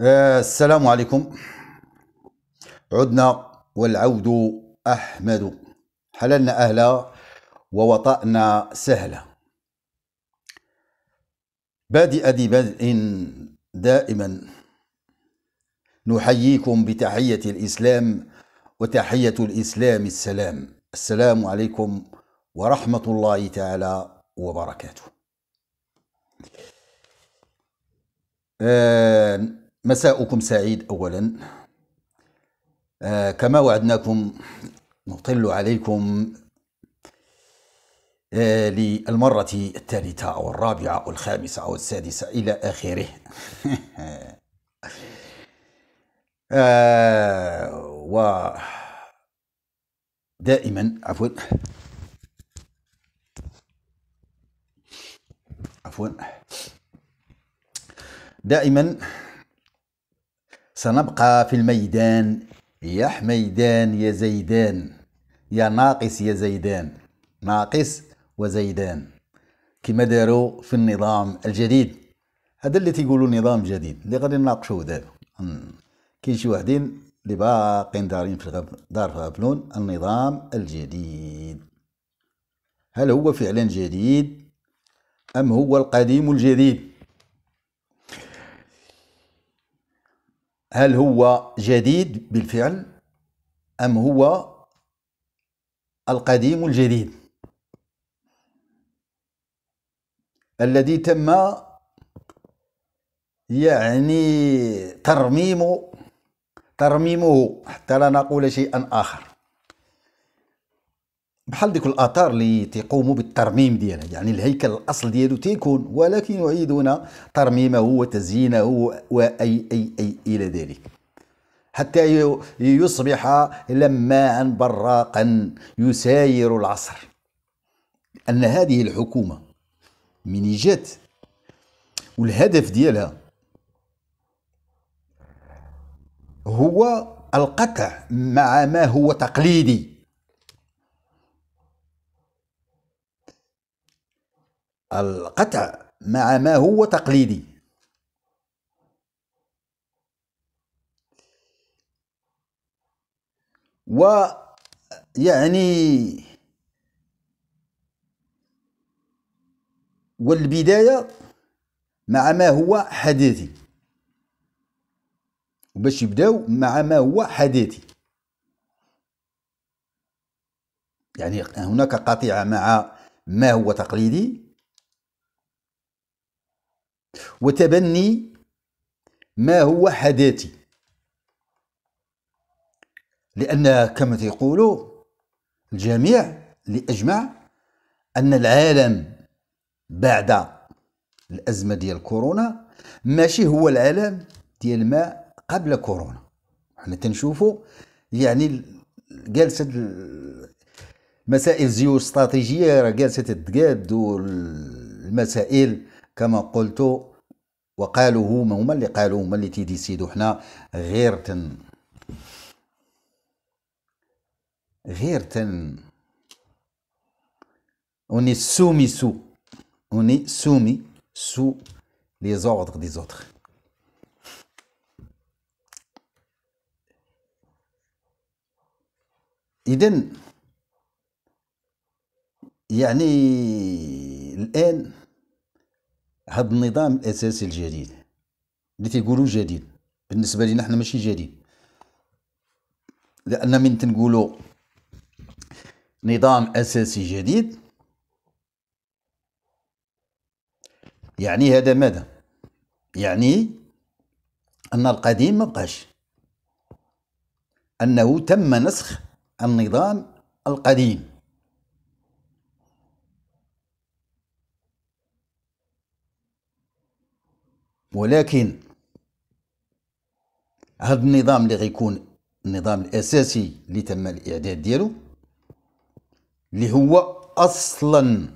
آه، السلام عليكم عدنا والعود أحمد حللنا أهلا ووطأنا سهلا بادئ ذي بدء دائما نحييكم بتحية الإسلام وتحية الإسلام السلام السلام عليكم ورحمة الله تعالى وبركاته آه مساؤكم سعيد أولا آه كما وعدناكم نطل عليكم آه للمرة الثالثة أو الرابعة أو الخامسة أو السادسة إلى آخره آه و دائما عفوا عفوا دائما سنبقى في الميدان يا حميدان يا زيدان يا ناقص يا زيدان ناقص وزيدان كما داروا في النظام الجديد هذا اللي تيقولوا نظام جديد اللي غادي نناقشوه دابا أمم، كاين شي واحدين اللي باقين دارين في الغب دار في غابلون النظام الجديد هل هو فعلا جديد ام هو القديم الجديد هل هو جديد بالفعل أم هو القديم الجديد الذي تم يعني ترميمه ترميمه حتى لا نقول شيئا آخر بحال ديك الاثار اللي تيقوموا بالترميم ديالها يعني الهيكل الاصل ديالو تيكون ولكن يعيدون ترميمه وتزيينه واي اي اي الى ذلك حتى يصبح لماعا براقا يساير العصر ان هذه الحكومه من جات والهدف ديالها هو القطع مع ما هو تقليدي القطع مع ما هو تقليدي ويعني والبداية مع ما هو حداثي وباش يبداو مع ما هو حداثي يعني هناك قطيعة مع ما هو تقليدي وتبني ما هو حداتي لأن كما تقول الجميع لأجمع أن العالم بعد الأزمة ديال كورونا ماشي هو العالم ديال ما قبل كورونا حنا تنشوفوا يعني جالسة مسائل جيوستراتيجية راه جالسة تتقاد والمسائل كما قلت وقالوا هما هما اللي قالوا هما اللي تيديسيدو حنا غير تن غير تن اوني سومي سو اوني سومي سو لي زوردر دي زوتر اذا يعني الان هذا النظام الاساسي الجديد اللي تيقولوا جديد بالنسبه لنا حنا ماشي جديد لان من تنقولوا نظام اساسي جديد يعني هذا ماذا يعني ان القديم ما بقاش انه تم نسخ النظام القديم ولكن هذا النظام اللي غيكون النظام الاساسي اللي تم الاعداد ديالو اللي هو اصلا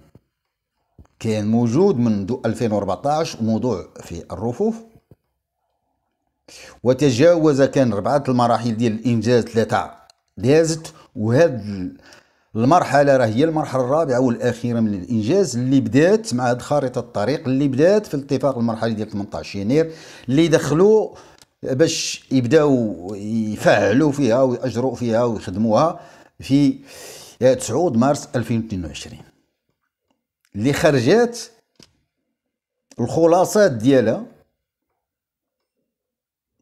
كان موجود منذ 2014 موضوع في الرفوف وتجاوز كان ربعه المراحل ديال الإنجاز ثلاثة دازت وهذا المرحله راه هي المرحله الرابعه والاخيره من الانجاز اللي بدات مع هذه خارطه الطريق اللي بدات في الاتفاق المرحلي ديال 18 يناير اللي دخلوا باش يبداو يفعلوا فيها ويأجروا فيها ويخدموها في 9 مارس 2022 اللي خرجت الخلاصات ديالها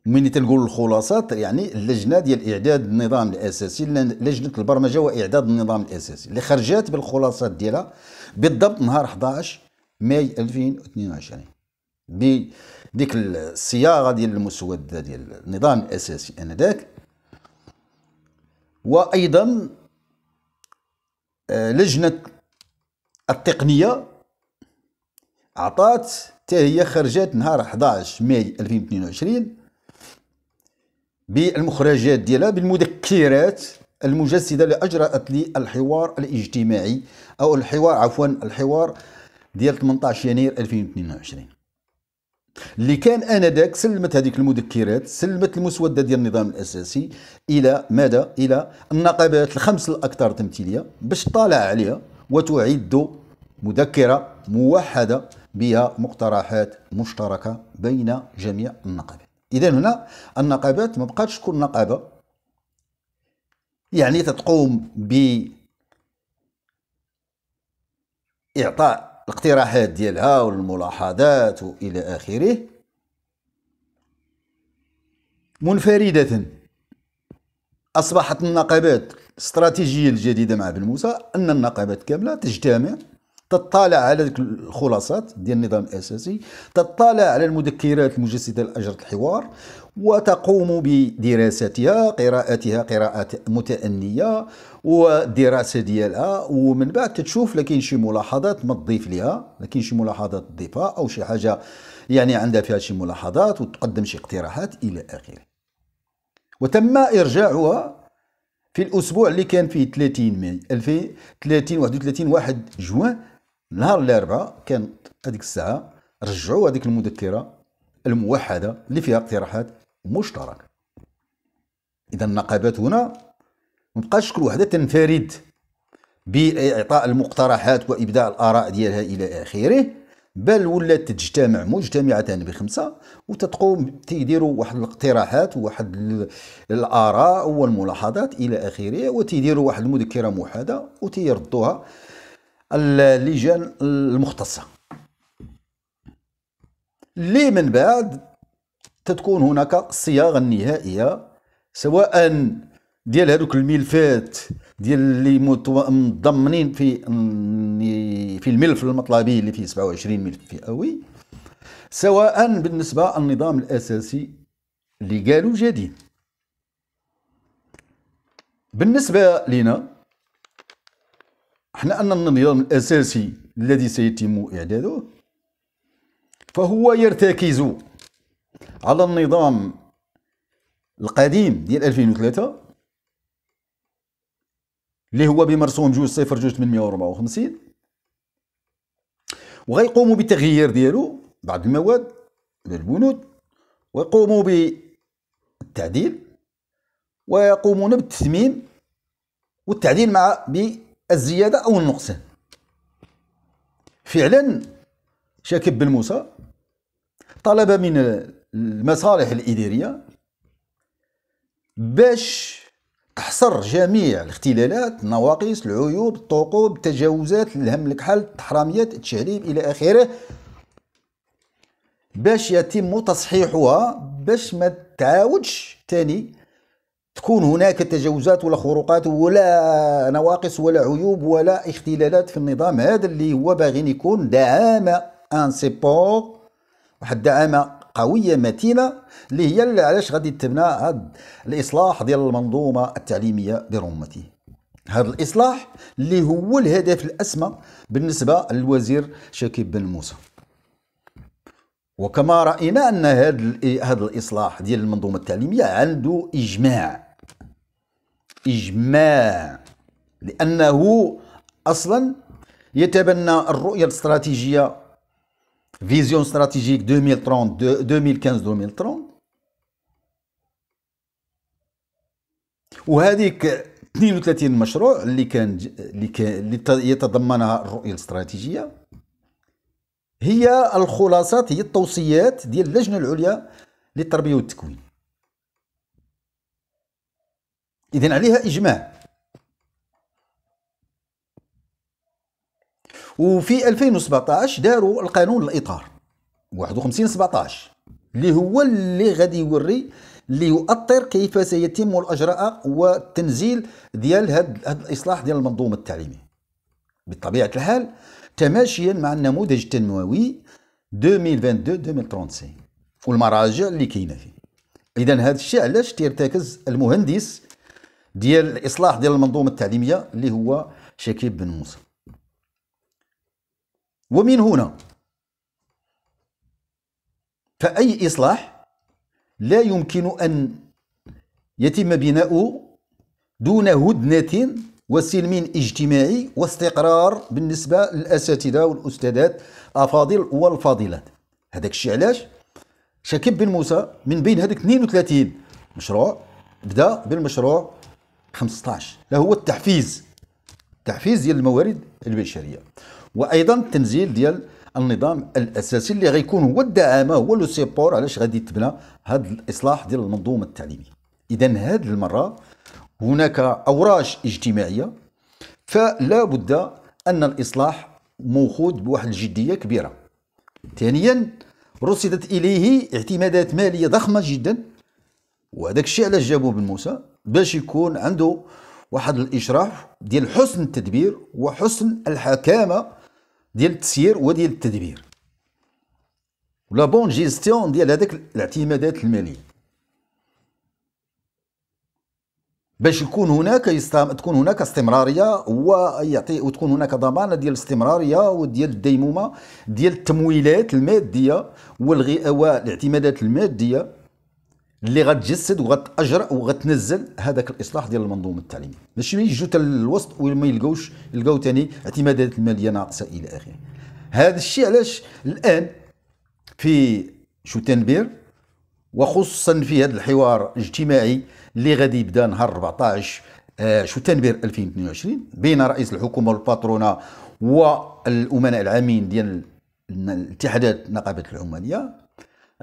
ملي تنقول الخلاصات يعني اللجنه ديال اعداد النظام الاساسي لجنه البرمجه واعداد النظام الاساسي اللي خرجت بالخلاصات ديالها بالضبط نهار 11 ماي 2022 بديك الصياغه ديال المسوده ديال النظام الاساسي انذاك وايضا آه، لجنه التقنيه عطات حتى هي خرجت نهار 11 ماي 2022 بالمخرجات ديالها بالمذكرات المجسدة اللي أجرأت للحوار الاجتماعي أو الحوار عفوا الحوار ديال 18 يناير 2022 اللي كان انذاك سلمت هذيك المذكرات سلمت المسوده ديال النظام الاساسي الى ماذا الى النقابات الخمس الاكثر تمثيليه باش تطالع عليها وتعد مذكره موحده بها مقترحات مشتركه بين جميع النقابات اذا هنا النقابات ما بقاتش تكون نقابه يعني تتقوم ب اعطاء الاقتراحات ديالها والملاحظات والى اخره منفرده اصبحت النقابات الاستراتيجيه الجديده مع بن موسى ان النقابات كامله تجتمع تطالع على الخلاصات ديال النظام الاساسي تطالع على المذكرات المجسده لاجره الحوار وتقوم بدراستها قراءتها قراءات متأنية والدراسة ديالها ومن بعد تشوف لكن شي ملاحظات ما تضيف لها لكن شي ملاحظات تضيفها أو شي حاجة يعني عندها فيها شي ملاحظات وتقدم شي اقتراحات إلى آخره وتم إرجاعها في الأسبوع اللي كان فيه 30 ماي 30 31 1 جوان نهار الاربعاء كانت هذيك الساعه رجعوا هذيك المذكره الموحده اللي فيها اقتراحات مشتركه اذا النقابات هنا ما بقاش كل وحده تنفرد باعطاء المقترحات وابداء الاراء ديالها الى اخره بل ولات تجتمع مجتمعه بخمسه وتتقوم تيديروا واحد الاقتراحات وواحد الاراء والملاحظات الى اخره وتيديروا واحد المذكره موحده وتيردوها اللجان المختصه اللي من بعد تتكون هناك الصياغه النهائيه سواء ديال هذوك الملفات ديال اللي متضمنين في في الملف المطلبي اللي فيه 27 ملف فئوي سواء بالنسبه للنظام الاساسي اللي قالوا جديد بالنسبه لنا احنا أن النظام الأساسي الذي سيتم إعداده فهو يرتكز على النظام القديم ديال 2003 اللي هو بمرسوم جوج صفر جوج 854 وغيقوموا بالتغيير ديالو بعض المواد البنود ويقوموا بالتعديل ويقومون بالتثمين والتعديل مع ب الزيادة أو النقصان فعلا شاكب بن موسى طلب من المصالح الإدارية باش تحصر جميع الاختلالات النواقص العيوب الطقوب التجاوزات الهم الكحل التحراميات التشعليب إلى آخره باش يتم تصحيحها باش ما تعاودش تاني تكون هناك تجاوزات ولا خروقات ولا نواقص ولا عيوب ولا اختلالات في النظام هذا اللي هو باغي يكون دعامه ان سيبور واحد الدعامه قويه متينه اللي هي اللي علاش غادي تبنى هذا الاصلاح ديال المنظومه التعليميه برمته هذا الاصلاح اللي هو الهدف الاسمى بالنسبه للوزير شكيب بن موسى وكما راينا ان هذا الاصلاح ديال المنظومه التعليميه عنده اجماع إجماع لأنه أصلا يتبنى الرؤية الاستراتيجية فيزيون استراتيجيك 2030 2015-2030 وهذيك 32 مشروع اللي كان اللي, كان اللي يتضمنها الرؤية الاستراتيجية هي الخلاصات هي التوصيات ديال اللجنة العليا للتربية والتكوين إذن عليها إجماع وفي 2017 داروا القانون الإطار 51 17 اللي هو اللي غادي يوري اللي يؤطر كيف سيتم الأجراء والتنزيل ديال هذا الإصلاح ديال المنظومة التعليمية بطبيعة الحال تماشيا مع النموذج التنموي 2022-2035 والمراجع اللي كاينه فيه اذا هذا الشيء علاش تيرتكز المهندس ديال الاصلاح ديال المنظومه التعليميه اللي هو شكيب بن موسى ومن هنا فاي اصلاح لا يمكن ان يتم بناؤه دون هدنه وسلم اجتماعي واستقرار بالنسبه للاساتذه والاستاذات الافاضل والفاضلات هذاك الشيء علاش شكيب بن موسى من بين هذوك 32 مشروع بدا بالمشروع 15 لا هو التحفيز التحفيز ديال الموارد البشريه وايضا التنزيل ديال النظام الاساسي اللي غيكون هو الدعامه هو لو سيبور علاش غادي تبنى هذا الاصلاح ديال المنظومه التعليميه اذا هذه المره هناك اوراش اجتماعيه فلا بد ان الاصلاح موخود بواحد الجديه كبيره ثانيا رصدت اليه اعتمادات ماليه ضخمه جدا وهذاك الشيء علاش جابوه بن موسى باش يكون عنده واحد الاشراف ديال حسن التدبير وحسن الحكامه ديال التسيير وديال التدبير ولا بون جيستيون ديال هذاك الاعتمادات الماليه باش يكون هناك يستم... تكون هناك استمراريه ويعطي وتكون هناك ضمانه ديال الاستمراريه وديال الديمومه ديال التمويلات الماديه والغي... والاعتمادات الماديه اللي غتجسد وغتاجر وغتنزل هذاك الاصلاح ديال المنظومه التعليميه ماشي يجوا حتى للوسط وما يلقاوش يلقاو ثاني اعتمادات الماليه ناقصه الى اخره هذا الشيء علاش الان في شوتنبير وخصوصا في هذا الحوار الاجتماعي اللي غادي يبدا نهار 14 شوتنبير 2022 بين رئيس الحكومه والباترونا والامناء العامين ديال الاتحادات نقابه العماليه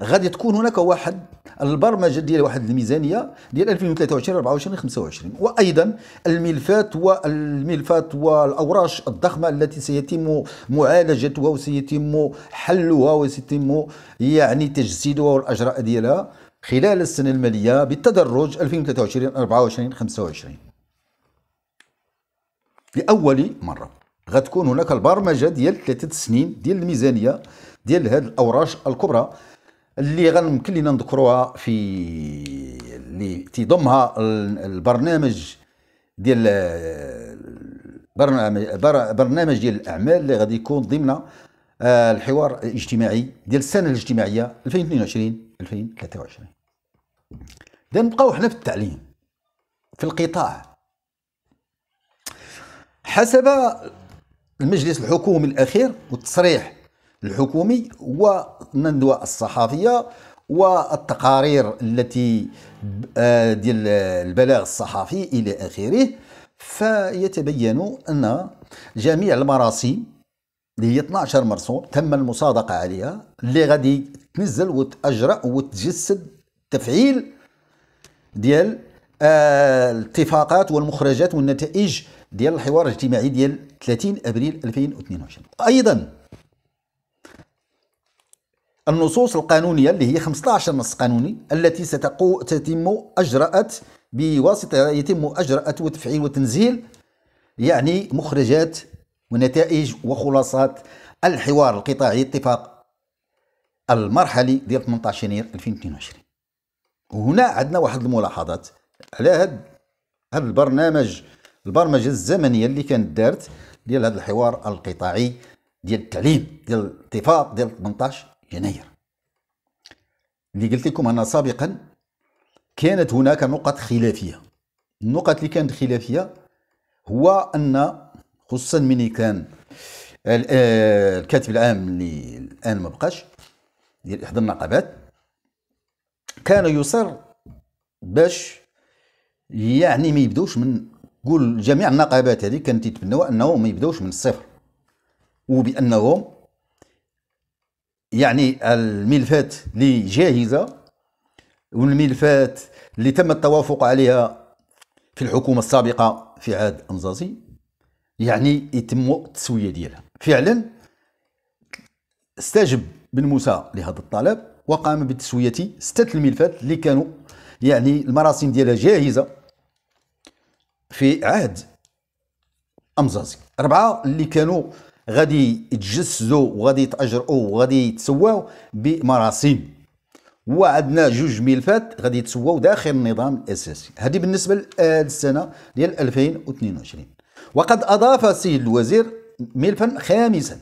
غادي تكون هناك واحد البرمجه ديال واحد الميزانيه ديال 2023 24 25 وايضا الملفات والملفات والاوراش الضخمه التي سيتم معالجتها وسيتم حلها وسيتم يعني تجسيدها والاجراء ديالها خلال السنه الماليه بالتدرج 2023 24 25 لاول مره غتكون هناك البرمجه ديال ثلاثه سنين ديال الميزانيه ديال هذه الاوراش الكبرى اللي غنمكن لينا نذكروها في اللي تيضمها البرنامج ديال برنامج برنامج ديال الاعمال اللي غادي يكون ضمن آه، الحوار الاجتماعي ديال السنه الاجتماعيه 2022 2023 اذا نبقاو حنا في التعليم في القطاع حسب المجلس الحكومي الاخير والتصريح الحكومي والندوة الصحفية والتقارير التي آه، ديال البلاغ الصحفي إلى آخره فيتبين أن جميع المراسيم اللي هي 12 مرسوم تم المصادقة عليها اللي غادي تنزل وتأجرأ وتجسد تفعيل ديال آه، الاتفاقات والمخرجات والنتائج ديال الحوار الاجتماعي ديال 30 ابريل 2022 ايضا النصوص القانونية اللي هي 15 نص قانوني التي ستقو تتم أجراءة بواسطة يتم أجراءة وتفعيل وتنزيل يعني مخرجات ونتائج وخلاصات الحوار القطاعي اتفاق المرحلي ديال 18 يناير 2022 وهنا عندنا واحد الملاحظات على هاد البرنامج البرمجه الزمنيه اللي كانت دارت ديال هذا الحوار القطاعي ديال التعليم ديال الاتفاق ديال 18 يناير اللي قلت لكم أنا سابقا كانت هناك نقط خلافية النقط اللي كانت خلافية هو أن خصوصا من كان آه، الكاتب العام اللي الآن ما بقاش ديال إحدى النقابات كان يصر باش يعني ما يبداوش من قول جميع النقابات هذه كانت تتبنوا انهم ما يبداوش من الصفر وبانهم يعني الملفات اللي جاهزه والملفات اللي تم التوافق عليها في الحكومه السابقه في عهد امزازي يعني يتم التسويه ديالها فعلا استجب بن موسى لهذا الطلب وقام بتسويه سته الملفات اللي كانوا يعني المراسم ديالها جاهزه في عهد امزازي اربعه اللي كانوا غادي يتجسدوا وغادي يتاجروا وغادي يتسواو بمراسيم وعدنا جوج ملفات غادي يتسواو داخل النظام الاساسي هذه بالنسبه لهذه السنه ديال 2022 وقد اضاف السيد الوزير ملفا خامسا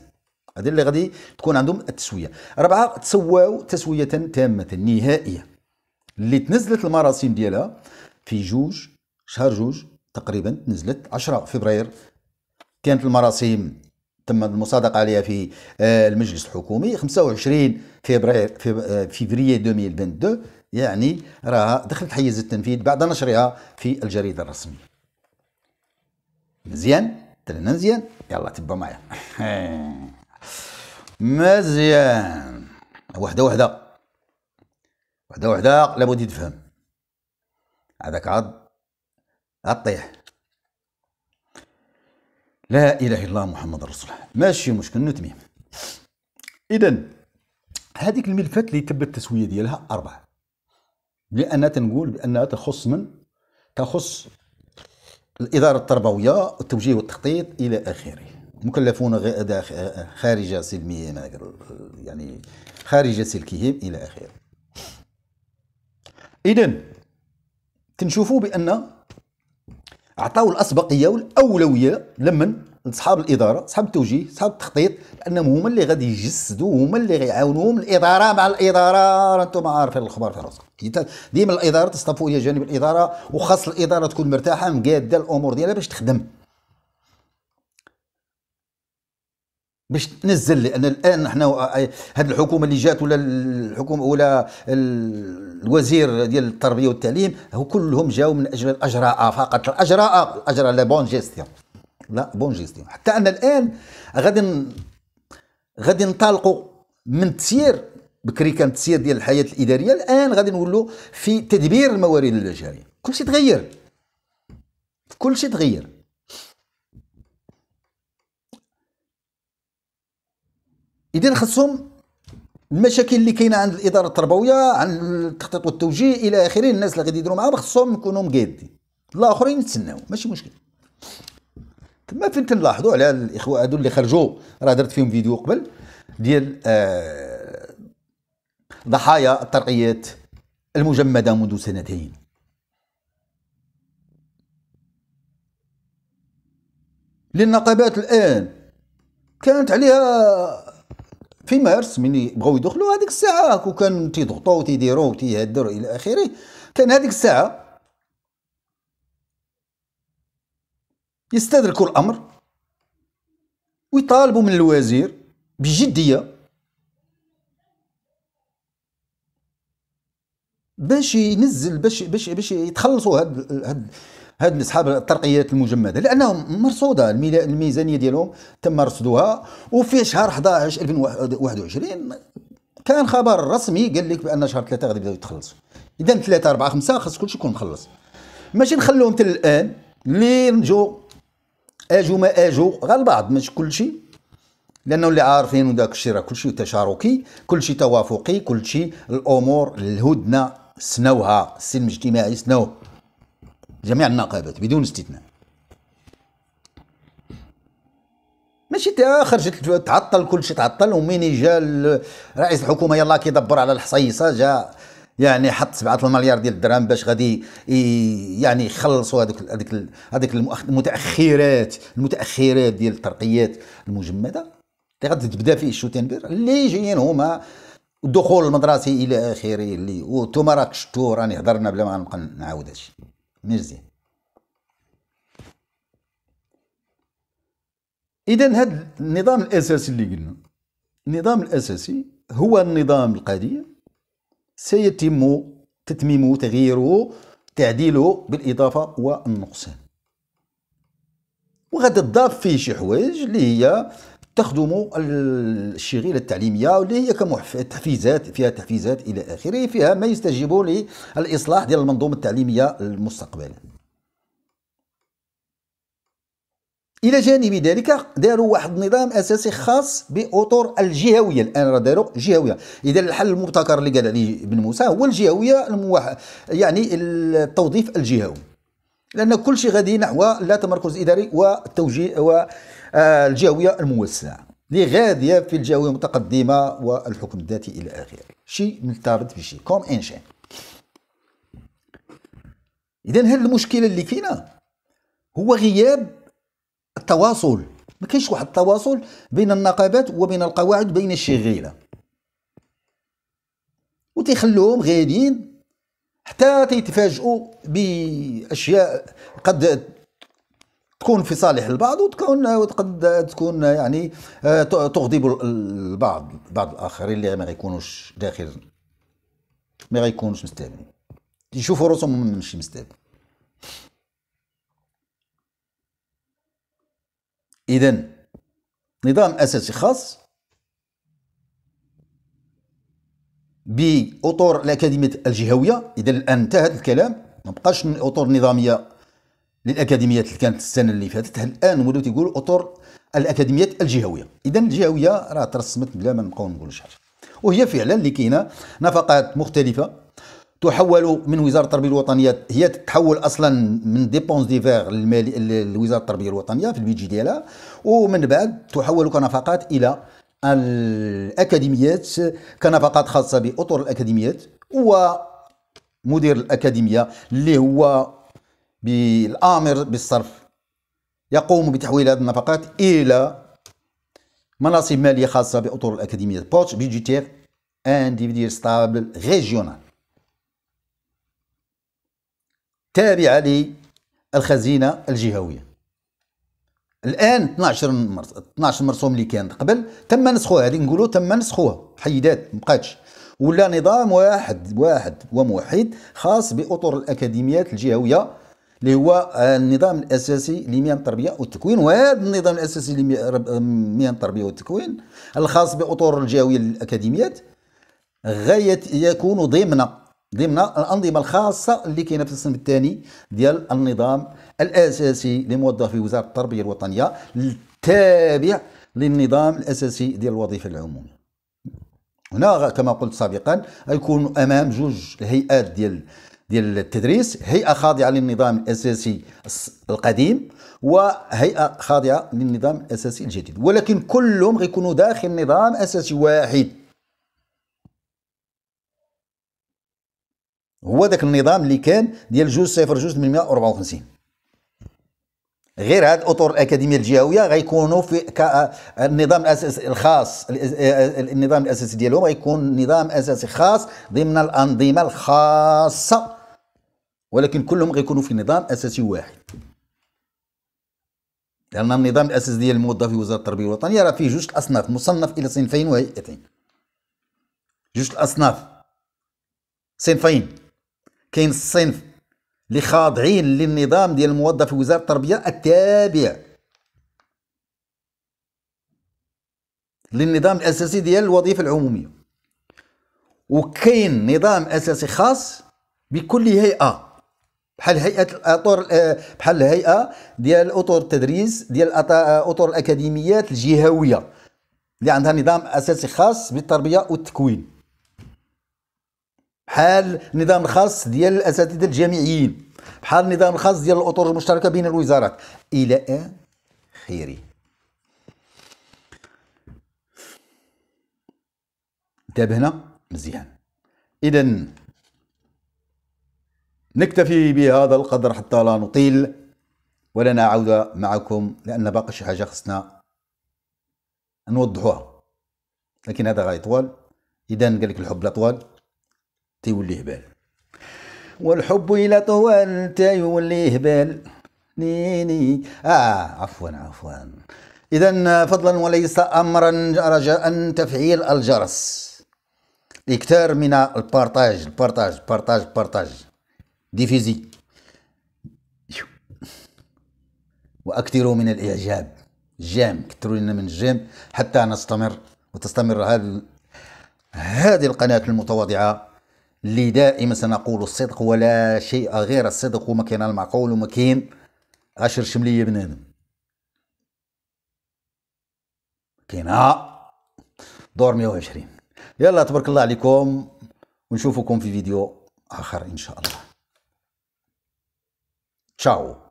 هذا اللي غادي تكون عندهم التسويه ربعه تسواو تسويه تامه نهائيه اللي تنزلت المراسيم ديالها في جوج شهر جوج تقريبا تنزلت 10 فبراير كانت المراسيم تم المصادقه عليها في آه، المجلس الحكومي 25 فبراير آه، فيفري 2022 يعني راها دخلت حيز التنفيذ بعد نشرها في الجريده الرسميه مزيان تلنا مزيان يلا تبا معايا مزيان وحده وحده وحده وحده لابد تفهم هذاك عاد غطيح لا اله الا الله محمد رسول الله ماشي مشكل نتميم اذا هذيك الملفات اللي تبت التسويه ديالها اربعه لان تنقول بانها تخص من تخص الاداره التربويه والتوجيه والتخطيط الى اخره مكلفون خارج سلمهم يعني خارج سلكهم الى اخره اذا تنشوفوا بان عطاو الاسبقيه والاولويه لمن لصحاب الاداره صحاب التوجيه صحاب التخطيط لانهم هما اللي غادي يجسدوا هما اللي غيعاونوهم الاداره مع الاداره انتم عارفين الخبر في راسكم ديما الاداره تصطفوا الى جانب الاداره وخاص الاداره تكون مرتاحه مقاده الامور ديالها باش تخدم باش تنزل لان الان احنا آه، هذه الحكومه اللي جات ولا الحكومه ولا الوزير ديال التربيه والتعليم هو كلهم جاوا من اجل الاجراء فقط الاجراء الاجراء لا بون جيستيون لا بون جيستيون حتى ان الان غادي غادي ننطلقوا من تسيير بكري كان تسيير ديال الحياه الاداريه الان غادي نولوا في تدبير الموارد البشريه كل شيء تغير كل شيء تغير اذا خصهم المشاكل اللي كاينه عند الاداره التربويه عن التخطيط والتوجيه الى اخره الناس اللي غادي يديروا معاهم خصهم يكونوا مقادين الاخرين يتسناو ماشي مشكل تما فين تلاحظوا على الاخوه هذو اللي خرجوا راه درت فيهم فيديو قبل ديال آه ضحايا الترقيات المجمده منذ سنتين للنقابات الان كانت عليها في مارس ملي بغاو يدخلوا هذيك الساعه كون كان تيضغطوا وتيديروا تيهدروا الى اخره كان هذيك الساعه يستدركوا الامر ويطالبوا من الوزير بجديه باش ينزل باش باش باش يتخلصوا هاد هاد هاد اصحاب الترقيات المجمده لانهم مرصوده الميزانيه ديالهم تم رصدها وفي شهر 11 2021 كان خبر رسمي قال لك بان شهر ثلاثه غادي يبداو يتخلصوا اذا ثلاثه اربعه خمسه خاص كلشي يكون مخلص ماشي نخلوهم حتى الان اللي نجو اجو ما اجو غا البعض ماشي كلشي لانه اللي عارفين وداك الشيء راه كلشي تشاركي كلشي توافقي كلشي الامور الهدنه سنوها السلم الاجتماعي سنوه جميع النقابات بدون استثناء ماشي خرجت تعطل كل شيء تعطل ومين جا رئيس الحكومه يلا كيدبر على الحصيصه جا يعني حط 7 مليار ديال الدرهم باش غادي يعني يخلصوا هذوك هذوك هذوك المتاخرات المتاخرات ديال الترقيات المجمده اللي غادي تبدا فيه الشوتنبير اللي جايين هما الدخول المدرسي الى اخره اللي وانتم راك شفتوا راني هضرنا بلا ما نبقى نعاود هادشي ميرزين اذا هذا النظام الاساسي اللي قلنا النظام الاساسي هو النظام القديم سيتم تتميمه تغييره تعديله بالاضافه والنقصان وغادي تضاف فيه شي حوايج اللي هي تخدم الشغيله التعليميه واللي هي كتحفيزات فيها تحفيزات الى اخره فيها ما يستجيب للاصلاح ديال المنظومه التعليميه المستقبليه الى جانب ذلك داروا واحد النظام اساسي خاص باطر الجهويه الان راه داروا جهويه اذا الحل المبتكر اللي قال عليه ابن موسى هو الجهويه الموح... يعني التوظيف الجهوي لان كل شيء غادي نحو لا تمركز اداري والتوجيه و الجهويه الموسعه اللي غاديه في الجهويه المتقدمه والحكم الذاتي الى اخره شيء مرتبط بشيء كوم انشين اذا هذه المشكله اللي فينا هو غياب التواصل ما كاينش واحد التواصل بين النقابات وبين القواعد بين الشغيله وتيخلوهم غاديين حتى تيتفاجئوا باشياء قد تكون في صالح البعض وتكون وتقد تكون يعني آه، تغضب البعض بعض الاخرين اللي ما غيكونوش داخل ما غيكونوش مستابين يشوفوا راسهم ماشي مستاب اذا نظام اساسي خاص باطر الاكاديميه الجهويه اذا الان انتهى الكلام ما بقاش اطر نظاميه للاكاديميات اللي كانت السنه اللي فاتت الان ولاو تيقولوا اطر الاكاديميات الجهويه اذا الجهويه راه ترسمت بلا ما نبقاو نقولوا شي حاجه وهي فعلا اللي كاينه نفقات مختلفه تحول من وزاره التربيه الوطنيه هي تتحول اصلا من ديبونس ديفير لوزاره التربيه الوطنيه في البيجي ديالها ومن بعد تحول كنفقات الى الاكاديميات كنفقات خاصه باطر الاكاديميات ومدير الاكاديميه اللي هو بالآمر بالصرف يقوم بتحويل هذه النفقات إلى مناصب مالية خاصة بأطر الأكاديمية بوتش بيجيتير دي ستابل ريجيونال تابعة للخزينة الجهوية الآن 12 مرس 12 مرسوم اللي كان قبل تم نسخوها هذه نقولوا تم نسخوها حيدات مبقاتش ولا نظام واحد واحد وموحد خاص بأطر الأكاديميات الجهوية اللي هو آه، النظام الاساسي لميان التربيه والتكوين وهذا النظام الاساسي لميان التربيه والتكوين الخاص باطور الجاويه للاكاديميات غاية يكون ضمن ضمن الأنظمة الخاصة اللي كاينة في الصنف الثاني ديال النظام الأساسي لموظفي وزارة التربية الوطنية التابع للنظام الأساسي ديال الوظيفة العمومية هنا كما قلت سابقا يكون أمام جوج الهيئات ديال ديال التدريس هيئه خاضعه للنظام الاساسي القديم وهيئه خاضعه للنظام الاساسي الجديد ولكن كلهم غيكونوا داخل نظام اساسي واحد هو ذاك النظام اللي كان ديال جوج صفر جوج 854 غير هاد الاطر الاكاديميه الجهويه غيكونوا في النظام الاساسي الخاص النظام الاساسي ديالهم غيكون نظام اساسي خاص ضمن الانظمه الخاصه ولكن كلهم غيكونوا في نظام اساسي واحد لان النظام الاساسي ديال الموظف في وزاره التربيه الوطنيه راه فيه جوج الاصناف مصنف الى صنفين وهيئتين جوج الاصناف صنفين كاين الصنف اللي خاضعين للنظام ديال الموظف في وزاره التربيه التابع للنظام الاساسي ديال الوظيفه العموميه وكاين نظام اساسي خاص بكل هيئه بحال هيئه الاطر آه، بحال الهيئه ديال اطر التدريس ديال آه، اطر الاكاديميات الجهويه اللي عندها نظام اساسي خاص بالتربيه والتكوين بحال النظام الخاص ديال الاساتذه الجامعيين بحال النظام الخاص ديال الاطر المشتركه بين الوزارات الى اخره انتبهنا مزيان اذا نكتفي بهذا القدر حتى لا نطيل ولا نعود معكم لان باقي شي حاجه خصنا نوضحوها لكن هذا غيطول اذا قال لك الحب لا طوال تيوليه بال والحب إلى طول تيوليه بال نيني آه عفوا عفوا إذا فضلا وليس أمرا رجاء تفعيل الجرس اكثر من البارتاج البارتاج بارتاج بارتاج ديفيزي واكثروا من الاعجاب جام كثروا لنا من الجام حتى نستمر وتستمر هذه هذه القناه المتواضعه اللي دائما سنقول الصدق ولا شيء غير الصدق وما كان المعقول وما كان عشر شملية بنادم كاين دور 120 يلا تبارك الله عليكم ونشوفكم في فيديو آخر إن شاء الله تشاو